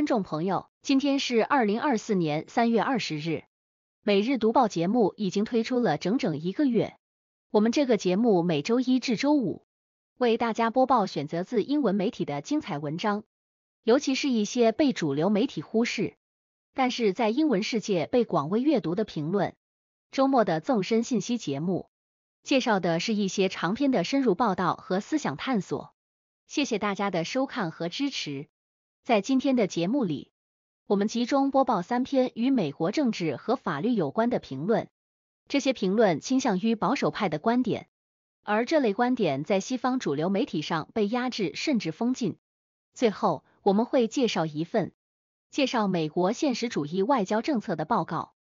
观众朋友，今天是二零二四年三月二十日。每日读报节目已经推出了整整一个月。我们这个节目每周一至周五为大家播报选择自英文媒体的精彩文章，尤其是一些被主流媒体忽视，但是在英文世界被广为阅读的评论。周末的纵深信息节目，介绍的是一些长篇的深入报道和思想探索。谢谢大家的收看和支持。在今天的节目里，我们集中播报三篇与美国政治和法律有关的评论。这些评论倾向于保守派的观点，而这类观点在西方主流媒体上被压制甚至封禁。最后，我们会介绍一份介绍美国现实主义外交政策的报告。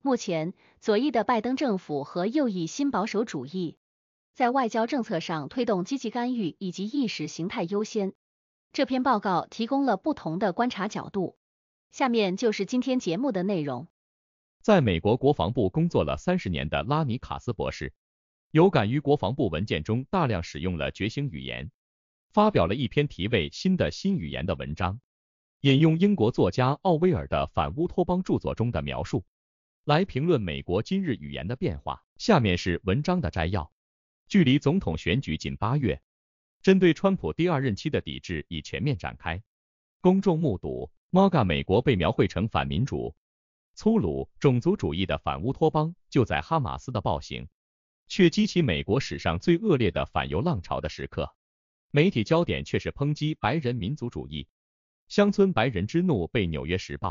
目前，左翼的拜登政府和右翼新保守主义在外交政策上推动积极干预以及意识形态优先。这篇报告提供了不同的观察角度。下面就是今天节目的内容。在美国国防部工作了三十年的拉尼卡斯博士，有感于国防部文件中大量使用了觉醒语言，发表了一篇题为《新的新语言》的文章，引用英国作家奥威尔的反乌托邦著作中的描述，来评论美国今日语言的变化。下面是文章的摘要。距离总统选举仅八月。针对川普第二任期的抵制已全面展开，公众目睹，MAGA 美国被描绘成反民主、粗鲁、种族主义的反乌托邦。就在哈马斯的暴行却激起美国史上最恶劣的反犹浪潮的时刻，媒体焦点却是抨击白人民族主义。乡村白人之怒被《纽约时报》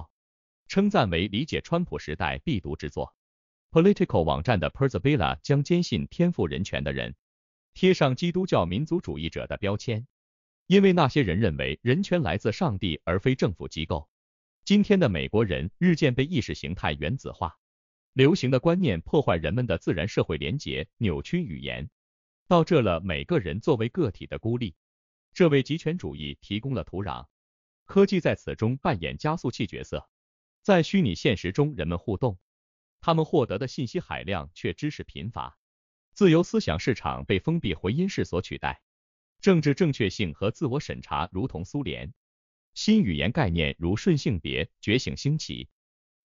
称赞为理解川普时代必读之作。Political 网站的 Persabila 将坚信天赋人权的人。贴上基督教民族主义者的标签，因为那些人认为人权来自上帝而非政府机构。今天的美国人日渐被意识形态原子化，流行的观念破坏人们的自然社会联结，扭曲语言，导致了每个人作为个体的孤立。这为极权主义提供了土壤。科技在此中扮演加速器角色，在虚拟现实中人们互动，他们获得的信息海量却知识贫乏。自由思想市场被封闭回音室所取代，政治正确性和自我审查如同苏联。新语言概念如顺性别觉醒兴起，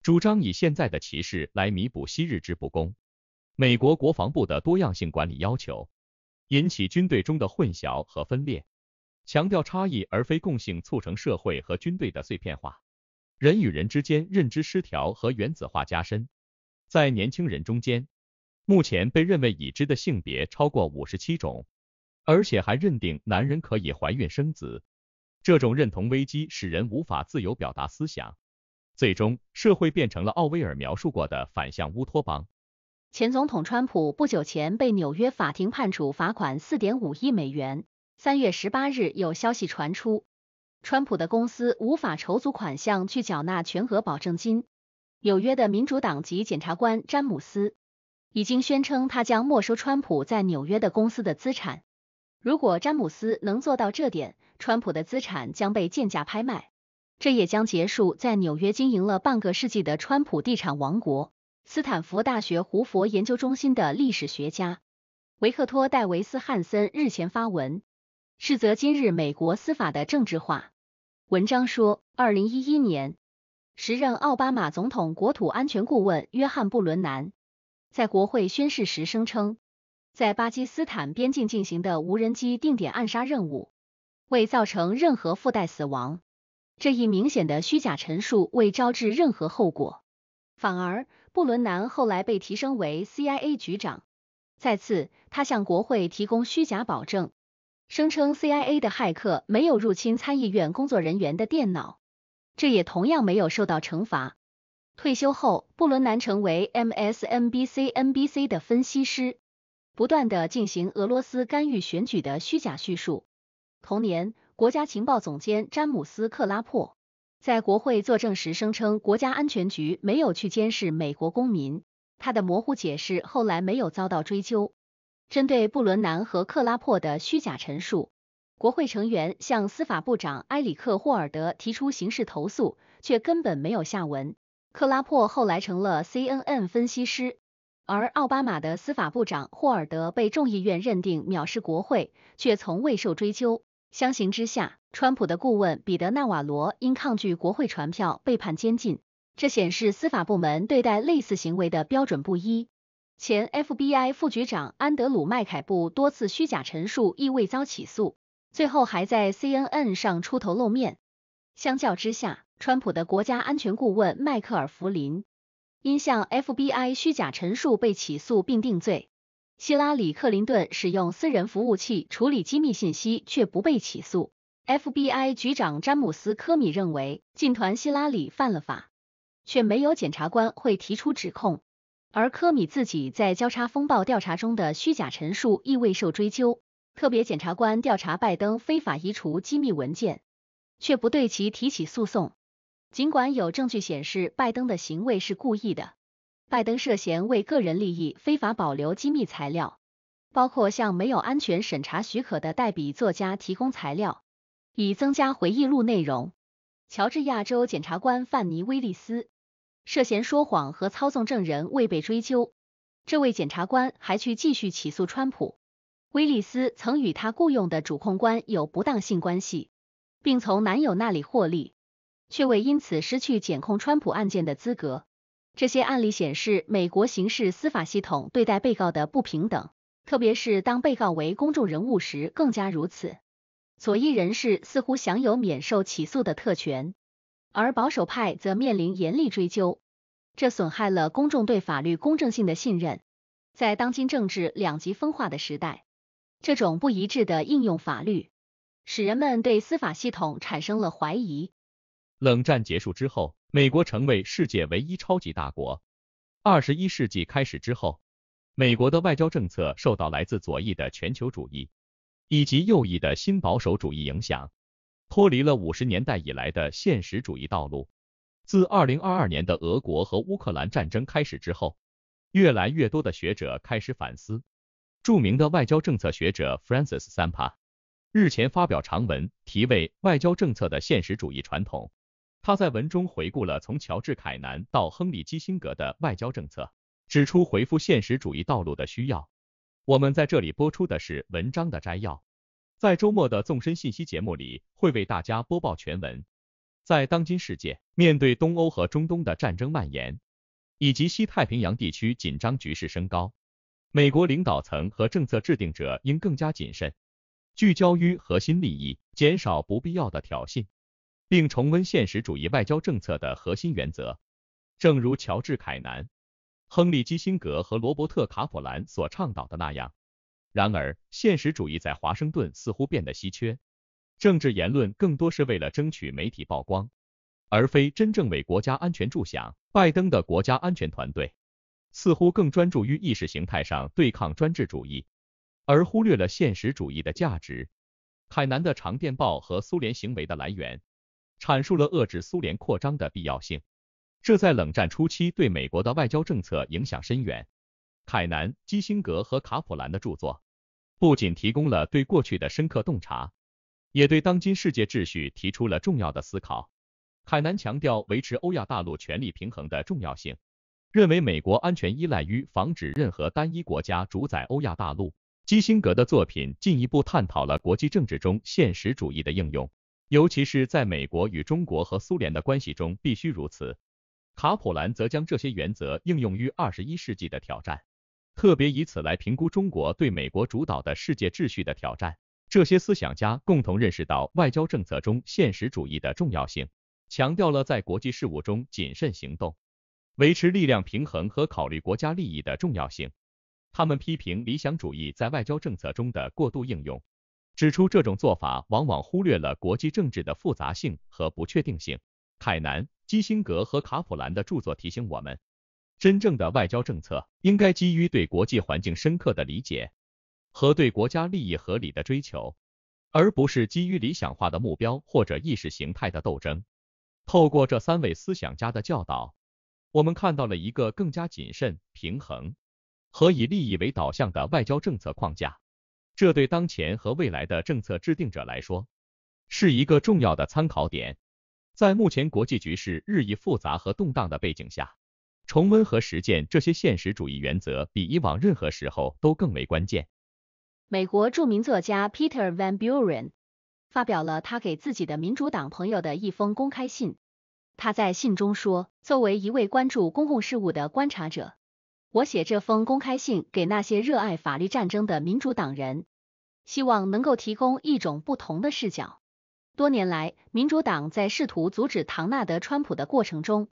主张以现在的歧视来弥补昔日之不公。美国国防部的多样性管理要求，引起军队中的混淆和分裂，强调差异而非共性，促成社会和军队的碎片化，人与人之间认知失调和原子化加深，在年轻人中间。目前被认为已知的性别超过五十七种，而且还认定男人可以怀孕生子。这种认同危机使人无法自由表达思想，最终社会变成了奥威尔描述过的反向乌托邦。前总统川普不久前被纽约法庭判处罚款四点五亿美元。三月十八日有消息传出，川普的公司无法筹足款项去缴纳全额保证金。纽约的民主党籍检察官詹姆斯。已经宣称他将没收川普在纽约的公司的资产。如果詹姆斯能做到这点，川普的资产将被贱价拍卖，这也将结束在纽约经营了半个世纪的川普地产王国。斯坦福大学胡佛研究中心的历史学家维克托戴维斯汉森日前发文，斥责今日美国司法的政治化。文章说，二零一一年，时任奥巴马总统国土安全顾问约翰布伦南。在国会宣誓时，声称在巴基斯坦边境进行的无人机定点暗杀任务未造成任何附带死亡，这一明显的虚假陈述未招致任何后果，反而布伦南后来被提升为 CIA 局长。再次，他向国会提供虚假保证，声称 CIA 的骇客没有入侵参议院工作人员的电脑，这也同样没有受到惩罚。退休后，布伦南成为 MSNBC、NBC 的分析师，不断的进行俄罗斯干预选举的虚假叙述。同年，国家情报总监詹姆斯·克拉珀在国会作证时声称国家安全局没有去监视美国公民，他的模糊解释后来没有遭到追究。针对布伦南和克拉珀的虚假陈述，国会成员向司法部长埃里克·霍尔德提出刑事投诉，却根本没有下文。克拉珀后来成了 CNN 分析师，而奥巴马的司法部长霍尔德被众议院认定藐视国会，却从未受追究。相形之下，川普的顾问彼得纳瓦罗因抗拒国会传票被判监禁，这显示司法部门对待类似行为的标准不一。前 FBI 副局长安德鲁麦凯布多次虚假陈述亦未遭起诉，最后还在 CNN 上出头露面。相较之下，川普的国家安全顾问迈克尔·弗林因向 FBI 虚假陈述被起诉并定罪。希拉里·克林顿使用私人服务器处理机密信息却不被起诉。FBI 局长詹姆斯·科米认为，进团希拉里犯了法，却没有检察官会提出指控。而科米自己在交叉风暴调查中的虚假陈述亦未受追究。特别检察官调查拜登非法移除机密文件，却不对其提起诉讼。尽管有证据显示拜登的行为是故意的，拜登涉嫌为个人利益非法保留机密材料，包括向没有安全审查许可的代笔作家提供材料，以增加回忆录内容。乔治亚州检察官范尼·威利斯涉嫌说谎和操纵证人，未被追究。这位检察官还去继续起诉川普。威利斯曾与他雇佣的主控官有不当性关系，并从男友那里获利。却未因此失去检控川普案件的资格。这些案例显示，美国刑事司法系统对待被告的不平等，特别是当被告为公众人物时更加如此。左翼人士似乎享有免受起诉的特权，而保守派则面临严厉追究。这损害了公众对法律公正性的信任。在当今政治两极分化的时代，这种不一致的应用法律，使人们对司法系统产生了怀疑。冷战结束之后，美国成为世界唯一超级大国。二十一世纪开始之后，美国的外交政策受到来自左翼的全球主义以及右翼的新保守主义影响，脱离了五十年代以来的现实主义道路。自二零二二年的俄国和乌克兰战争开始之后，越来越多的学者开始反思。著名的外交政策学者 Francis Sampa 日前发表长文，提为《外交政策的现实主义传统。他在文中回顾了从乔治·凯南到亨利·基辛格的外交政策，指出回复现实主义道路的需要。我们在这里播出的是文章的摘要，在周末的纵深信息节目里会为大家播报全文。在当今世界，面对东欧和中东的战争蔓延，以及西太平洋地区紧张局势升高，美国领导层和政策制定者应更加谨慎，聚焦于核心利益，减少不必要的挑衅。并重温现实主义外交政策的核心原则，正如乔治·凯南、亨利·基辛格和罗伯特·卡普兰所倡导的那样。然而，现实主义在华盛顿似乎变得稀缺，政治言论更多是为了争取媒体曝光，而非真正为国家安全着想。拜登的国家安全团队似乎更专注于意识形态上对抗专制主义，而忽略了现实主义的价值。凯南的长电报和苏联行为的来源。阐述了遏制苏联扩张的必要性，这在冷战初期对美国的外交政策影响深远。凯南、基辛格和卡普兰的著作不仅提供了对过去的深刻洞察，也对当今世界秩序提出了重要的思考。凯南强调维持欧亚大陆权力平衡的重要性，认为美国安全依赖于防止任何单一国家主宰欧亚大陆。基辛格的作品进一步探讨了国际政治中现实主义的应用。尤其是在美国与中国和苏联的关系中，必须如此。卡普兰则将这些原则应用于二十一世纪的挑战，特别以此来评估中国对美国主导的世界秩序的挑战。这些思想家共同认识到外交政策中现实主义的重要性，强调了在国际事务中谨慎行动、维持力量平衡和考虑国家利益的重要性。他们批评理想主义在外交政策中的过度应用。指出，这种做法往往忽略了国际政治的复杂性和不确定性。凯南、基辛格和卡普兰的著作提醒我们，真正的外交政策应该基于对国际环境深刻的理解和对国家利益合理的追求，而不是基于理想化的目标或者意识形态的斗争。透过这三位思想家的教导，我们看到了一个更加谨慎、平衡和以利益为导向的外交政策框架。这对当前和未来的政策制定者来说，是一个重要的参考点。在目前国际局势日益复杂和动荡的背景下，重温和实践这些现实主义原则，比以往任何时候都更为关键。美国著名作家 Peter Van Buren 发表了他给自己的民主党朋友的一封公开信。他在信中说：“作为一位关注公共事务的观察者。”我写这封公开信给那些热爱法律战争的民主党人，希望能够提供一种不同的视角。多年来，民主党在试图阻止唐纳德·川普的过程中，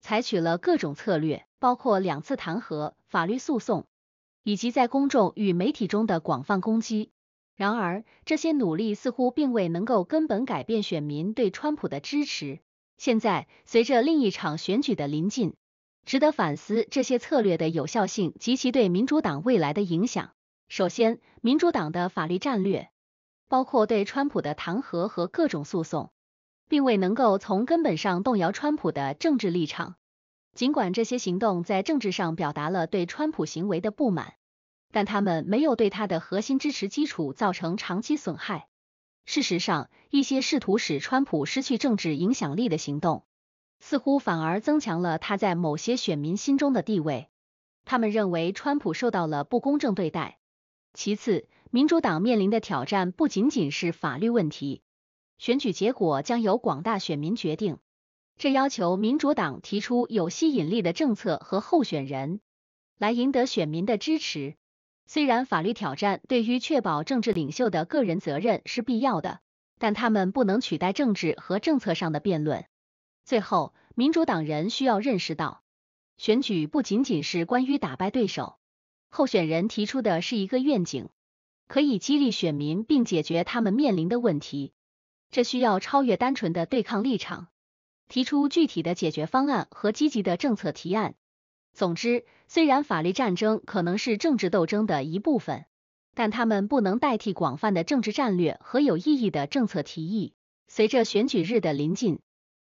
采取了各种策略，包括两次弹劾、法律诉讼以及在公众与媒体中的广泛攻击。然而，这些努力似乎并未能够根本改变选民对川普的支持。现在，随着另一场选举的临近，值得反思这些策略的有效性及其对民主党未来的影响。首先，民主党的法律战略，包括对川普的弹劾和各种诉讼，并未能够从根本上动摇川普的政治立场。尽管这些行动在政治上表达了对川普行为的不满，但他们没有对他的核心支持基础造成长期损害。事实上，一些试图使川普失去政治影响力的行动。似乎反而增强了他在某些选民心中的地位。他们认为川普受到了不公正对待。其次，民主党面临的挑战不仅仅是法律问题，选举结果将由广大选民决定。这要求民主党提出有吸引力的政策和候选人，来赢得选民的支持。虽然法律挑战对于确保政治领袖的个人责任是必要的，但他们不能取代政治和政策上的辩论。最后，民主党人需要认识到，选举不仅仅是关于打败对手，候选人提出的是一个愿景，可以激励选民并解决他们面临的问题。这需要超越单纯的对抗立场，提出具体的解决方案和积极的政策提案。总之，虽然法律战争可能是政治斗争的一部分，但他们不能代替广泛的政治战略和有意义的政策提议。随着选举日的临近。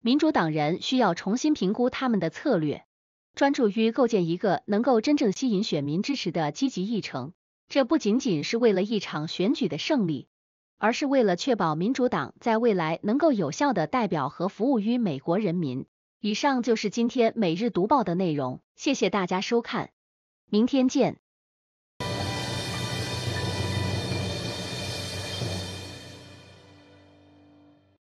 民主党人需要重新评估他们的策略，专注于构建一个能够真正吸引选民支持的积极议程。这不仅仅是为了一场选举的胜利，而是为了确保民主党在未来能够有效的代表和服务于美国人民。以上就是今天每日读报的内容，谢谢大家收看，明天见。